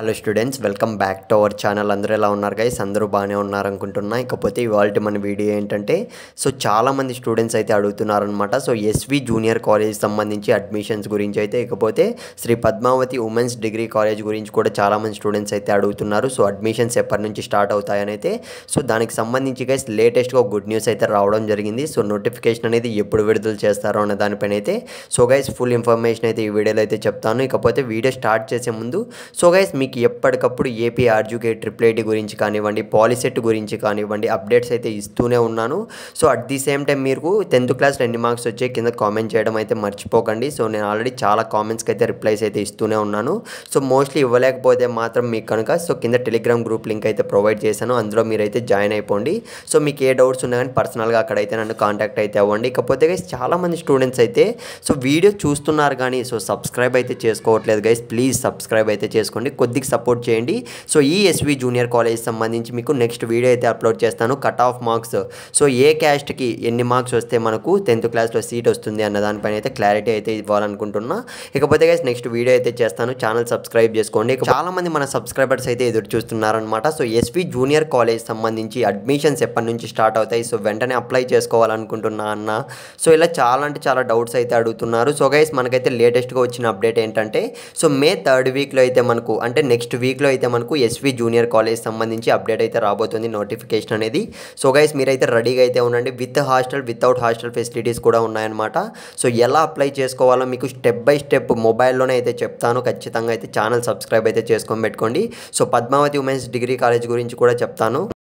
hello students welcome back to our channel అందరూ ఎలా ఉన్నారు గైస్ అందరూ బాగానే ఉన్నారనుకుంటున్నా ఇకపోతే ఇవాళ మన వీడియో ఏంటంటే సో చాలామంది స్టూడెంట్స్ అయితే అడుగుతున్నారనమాట సో ఎస్వి జూనియర్ కాలేజ్ సంబంధించి అడ్మిషన్స్ గురించి అయితే ఇకపోతే Sri Padmavati women's degree college గురించి కూడా చాలామంది స్టూడెంట్స్ అయితే అడుగుతున్నారు సో అడ్మిషన్స్ ఎప్పటి నుంచి స్టార్ట్ అవుతాయని అయితే సో దానికి సంబంధించి గైస్ లేటెస్ట్గా గుడ్ న్యూస్ అయితే రావడం జరిగింది సో నోటిఫికేషన్ అనేది ఎప్పుడు విడుదల చేస్తారో అనే దానిపైన అయితే సో గైస్ ఫుల్ ఇన్ఫర్మేషన్ అయితే ఈ వీడియోలో అయితే చెప్తాను ఇకపోతే వీడియో స్టార్ట్ చేసే ముందు సో గైస్ మీ మీకు ఎప్పటికప్పుడు ఏపీ ఆర్జుకేట్ ట్రిప్లేటీ గురించి కానివ్వండి పాలిసెట్ గురించి కానివ్వండి అప్డేట్స్ అయితే ఇస్తూనే ఉన్నాను so at the same time మీరు టెన్త్ క్లాస్ ఎన్ని మార్క్స్ వచ్చాయి కింద కామెంట్ చేయడం అయితే మర్చిపోకండి సో నేను ఆల్రెడీ చాలా కామెంట్స్కి అయితే రిప్లైస్ అయితే ఇస్తూనే ఉన్నాను సో మోస్ట్లీ ఇవ్వలేకపోతే మాత్రం మీకు కనుక సో కింద టెలిగ్రామ్ గ్రూప్ లింక్ అయితే ప్రొవైడ్ చేశాను అందులో మీరైతే జాయిన్ అయిపోండి సో మీకు ఏ డౌట్స్ ఉన్నా కానీ పర్సనల్గా అక్కడైతే నన్ను కాంటాక్ట్ అయితే అవ్వండి ఇకపోతే గైస్ చాలామంది స్టూడెంట్స్ అయితే సో వీడియో చూస్తున్నారు కానీ సో సబ్స్క్రైబ్ అయితే చేసుకోవట్లేదు గైస్ ప్లీజ్ సబ్స్క్రైబ్ అయితే చేసుకోండి కొద్ది ఫోర్త్కి సపోర్ట్ చేయండి సో ఈ ఎస్వి జూనియర్ కాలేజ్ సంబంధించి మీకు నెక్స్ట్ వీడియో అయితే అప్లోడ్ చేస్తాను కట్ ఆఫ్ మార్క్స్ సో ఏ క్యాస్ట్కి ఎన్ని మార్క్స్ వస్తే మనకు టెన్త్ క్లాస్లో సీట్ వస్తుంది అన్న దానిపైన అయితే క్లారిటీ అయితే ఇవ్వాలనుకుంటున్నా ఇకపోతే గైస్ నెక్స్ట్ వీడియో అయితే చేస్తాను ఛానల్ సబ్స్క్రైబ్ చేసుకోండి చాలామంది మన సబ్స్క్రైబర్స్ అయితే ఎదురు చూస్తున్నారనమాట సో ఎస్వి జూనియర్ కాలేజ్ సంబంధించి అడ్మిషన్స్ ఎప్పటి నుంచి స్టార్ట్ అవుతాయి సో వెంటనే అప్లై చేసుకోవాలనుకుంటున్నా అన్న సో ఇలా చాలా అంటే చాలా డౌట్స్ అయితే అడుగుతున్నారు సో గైస్ మనకైతే లేటెస్ట్గా వచ్చిన అప్డేట్ ఏంటంటే సో మే థర్డ్ వీక్లో అయితే మనకు అంటే అంటే నెక్స్ట్ వీక్లో అయితే మనకు ఎస్వి జూనియర్ కాలేజ్ సంబంధించి అప్డేట్ అయితే రాబోతుంది నోటిఫికేషన్ అనేది సో గైస్ మీరైతే రెడీగా అయితే ఉండండి with hostel without hostel facilities కూడా ఉన్నాయన్నమాట సో ఎలా అప్లై చేసుకోవాలో మీకు స్టెప్ బై స్టెప్ మొబైల్లోనే అయితే చెప్తాను ఖచ్చితంగా అయితే ఛానల్ సబ్స్క్రైబ్ అయితే చేసుకొని పెట్టుకోండి so Padmavati women's degree college గురించి కూడా చెప్తాను